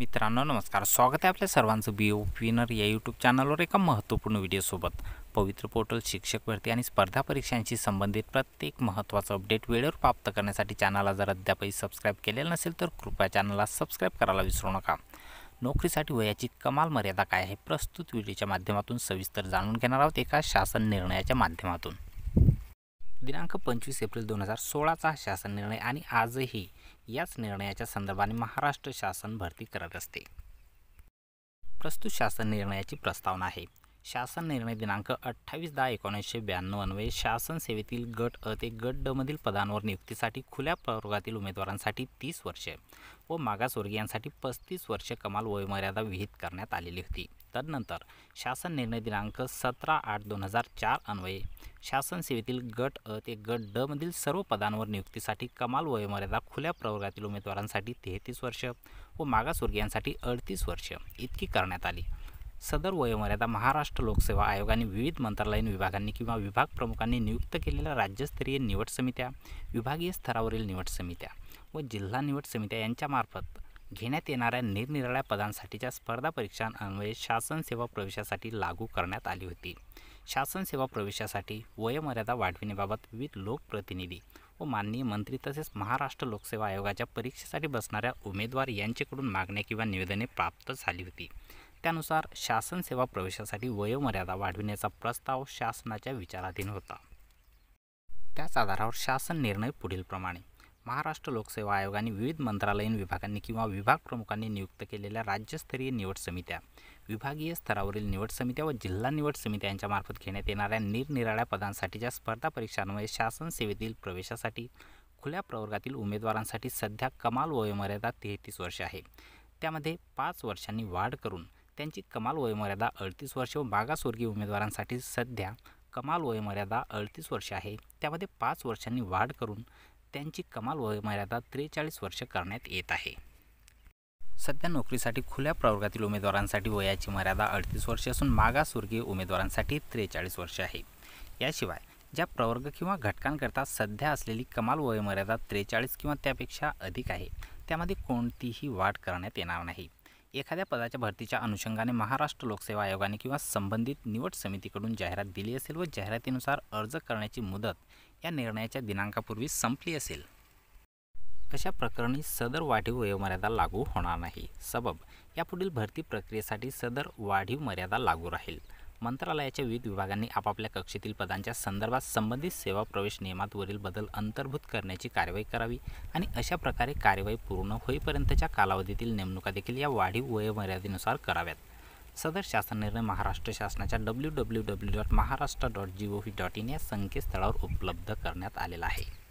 मित्रांनो नमस्कार स्वागत आहे आपल्या सर्वांचं बी ओ विनर या यूट्यूब चॅनलवर एका महत्त्वपूर्ण व्हिडिओसोबत पवित्र पोर्टल शिक्षक भरती आणि स्पर्धा परीक्षांशी संबंधित प्रत्येक महत्त्वाचं अपडेट वेळेवर प्राप्त करण्यासाठी चॅनलला जर अद्यापही सबस्क्राईब केलेलं नसेल तर कृपया चॅनलला सबस्क्राईब करायला विसरू नका नोकरीसाठी वयाची कमाल मर्यादा काय आहे प्रस्तुत व्हिडिओच्या माध्यमातून सविस्तर जाणून घेणार आहोत एका शासन निर्णयाच्या माध्यमातून दिनांक पंचवीस एप्रिल दोन हजार सोळाचा शासन निर्णय आणि आजही याच निर्णयाच्या संदर्भाने महाराष्ट्र शासन भरती करत असते प्रस्तुत शासन निर्णयाची प्रस्तावना आहे शासन निर्णय दिनांक अठ्ठावीस दहा एकोणीसशे ब्याण्णव अन्वये शासन सेवेतील गट अ ते गट डमधील पदांवर नियुक्तीसाठी खुल्या प्रवर्गातील उमेदवारांसाठी तीस वर्षे व मागासवर्गीयांसाठी पस्तीस वर्षे कमाल वयमर्यादा विहित करण्यात आलेली होती तदनंतर शासन निर्णय दिनांक सतरा आठ दोन हजार चार अन्वये शासन सेवेतील गट अ ते गट ड मधील सर्व पदांवर नियुक्तीसाठी कमाल वयोमर्यादा खुल्या प्रवर्गातील उमेदवारांसाठी तेहतीस वर्ष व मागासवर्गीयांसाठी अडतीस वर्ष इतकी करण्यात आली सदर वयोमर्यादा महाराष्ट्र लोकसेवा आयोगाने विविध मंत्रालयीन विभागांनी किंवा विभाग प्रमुखांनी नियुक्त केलेल्या राज्यस्तरीय निवड समित्या विभागीय स्तरावरील निवड समित्या व जिल्हा निवड समित्या यांच्यामार्फत घेण्यात येणाऱ्या निरनिराळ्या पदांसाठीच्या स्पर्धा परीक्षांन्वये शासन सेवा प्रवेशासाठी लागू करण्यात आली होती शासन सेवा प्रवेशासाठी वयोमर्यादा वाढविण्याबाबत विविध लोकप्रतिनिधी व माननीय मंत्री तसेच महाराष्ट्र लोकसेवा आयोगाच्या परीक्षेसाठी बसणाऱ्या उमेदवार यांच्याकडून मागण्या किंवा निवेदने प्राप्त झाली होती त्यानुसार शासन सेवा प्रवेशासाठी वयोमर्यादा वाढविण्याचा प्रस्ताव शासनाच्या विचाराधीन होता त्याच आधारावर शासन निर्णय पुढीलप्रमाणे महाराष्ट्र लोकसेवा आयोगाने विविध मंत्रालयीन विभागांनी किंवा विभाग प्रमुखांनी नियुक्त केलेल्या राज्यस्तरीय निवड समित्या विभागीय स्तरावरील निवड समित्या व जिल्हा निवड समित्या यांच्यामार्फत घेण्यात येणाऱ्या निरनिराळ्या पदांसाठीच्या स्पर्धा परीक्षांमुळे शासन सेवेतील प्रवेशासाठी खुल्या प्रवर्गातील उमेदवारांसाठी सध्या कमाल वयोमर्यादा तेहतीस वर्ष आहे त्यामध्ये पाच वर्षांनी वाढ करून त्यांची कमाल वयोमर्यादा अडतीस वर्ष व मागासवर्गीय उमेदवारांसाठी सध्या कमाल वयोमर्यादा अडतीस वर्ष आहे त्यामध्ये पाच वर्षांनी वाढ करून त्यांची कमाल वयोमर्यादा त्रेचाळीस वर्ष करण्यात येत आहे सध्या नोकरीसाठी खुल्या प्रवर्गातील उमेदवारांसाठी वयाची मर्यादा अडतीस वर्षे असून मागासवर्गीय उमेदवारांसाठी त्रेचाळीस वर्षे आहे याशिवाय ज्या प्रवर्ग किंवा घटकांकरता सध्या असलेली कमाल वयोमर्यादा त्रेचाळीस किंवा त्यापेक्षा अधिक आहे त्यामध्ये कोणतीही वाढ करण्यात येणार नाही एखाद्या पदाच्या भरतीच्या अनुषंगाने महाराष्ट्र लोकसेवा आयोगाने किंवा संबंधित निवड समितीकडून जाहिरात दिली असेल व जाहिरातीनुसार अर्ज करण्याची मुदत या निर्णयाच्या दिनांकापूर्वी संपली असेल अशा प्रकरणी सदर वाढीव वयोमर्यादा लागू होणार नाही सबब यापुढील भरती प्रक्रियेसाठी सदर वाढीव मर्यादा लागू राहील मंत्रालयाच्या विविध विभागांनी आपापल्या कक्षेतील पदांच्या संदर्भात संबंधित सेवा प्रवेश नियमातवरील बदल अंतर्भूत करण्याची कारवाई करावी आणि अशा प्रकारे कारवाई पूर्ण होईपर्यंतच्या कालावधीतील नेमणुका देखील या वाढीव वयमर्यादेनुसार कराव्यात सदर शासन निर्णय महाराष्ट्र शासनाच्या W W W dot Maharashtra dot G O V dot in या संकेतस्थळावर उपलब्ध करण्यात आलेला आहे